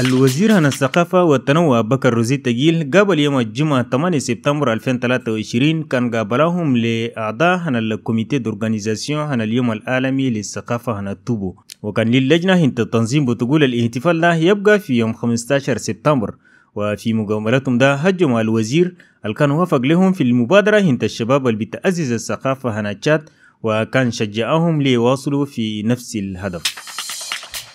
الوزير عن الثقافة والتنوع بكر روزي تجيل قابل يوم الجمعة 8 سبتمبر 2023 كان قابلهم لأعضاء عن الكوميتي دورغانيزاسيون عن اليوم العالمي للثقافة عن التوبو وكان للجنة انت التنظيم بتقول الاحتفال ده يبقى في يوم 15 سبتمبر وفي مقابلتهم ده هجم الوزير اللي كان وافق لهم في المبادرة انت الشباب اللي بتأزز الثقافة عن الشات وكان شجعهم ليواصلوا في نفس الهدف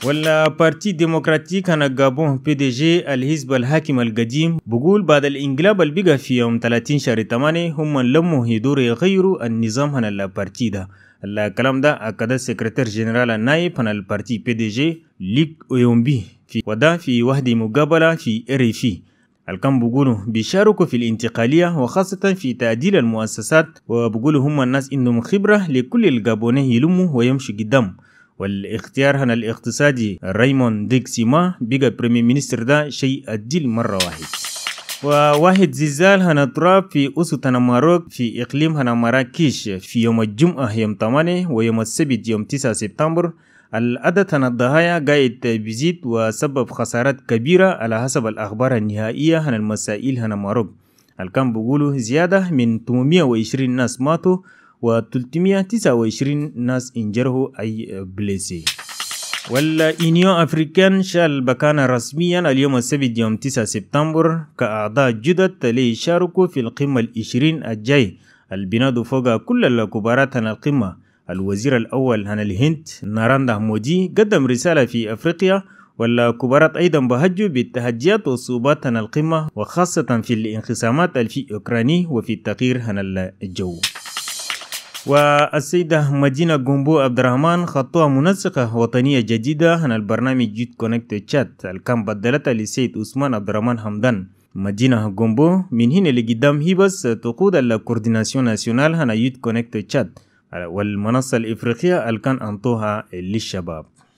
ولا بارتي ديمقراطيك انا غابون بي دي جي الحزب الحاكم القديم بقول بعد الانقلاب اللي في يوم 30 شهر 8 هم لموا يدور يغيروا النظام عن البارتي ده الكلام ده أكد السكرتير جنرال النائب هنا البارتي بي دي جي ليك أويومبي في ودا في وحدة مقابلة في RFI الكم بقولوا بيشاركوا في الانتقالية وخاصة في تعديل المؤسسات وبقولوا هم الناس عندهم خبرة لكل الجابوني يلموا ويمشوا قدام والاختيار هنا الاقتصادي رايمون ديكسيما بقى بريمير مينستر ده شيء أديل مرة واحد وواحد زلزال تراب في أسو ماروك في إقليم هنا مراكش في يوم الجمعة يوم 8 ويوم السبت يوم 9 سبتمبر العدد هنا الضحايا قايد بيزيد وسبب خسارات كبيرة على حسب الأخبار النهائية عن المسائل هنا ماروك الكم بيقولوا زيادة من 820 ناس ماتوا و329 ناس انجره أي بلسي انيو أفريكان شال بكان رسميا اليوم السبت يوم 9 سبتمبر كأعضاء جدد ليشاركوا في القمة العشرين الجاي البناد فوق كل الكبارات عن القمة الوزير الأول هنا الهند ناراندا مودي قدم رسالة في أفريقيا ولا كبارات أيضا بهجوا بالتهجيات والصعوبات عن القمة وخاصة في الانقسامات الفي أوكراني وفي التغيير هنا الجو والسيدة مدينة جومبو عبد الرحمن خطوة منسقة وطنية جديدة عن البرنامج جيت كونكت تشات الكام بدلتها للسيد عثمان عبد الرحمن حمدان مدينة جومبو من هنا لقدام هي بس تقود الكورديناسيون ناسيونال عن يوت كونكت تشات والمنصة الإفريقية الكان أنطوها للشباب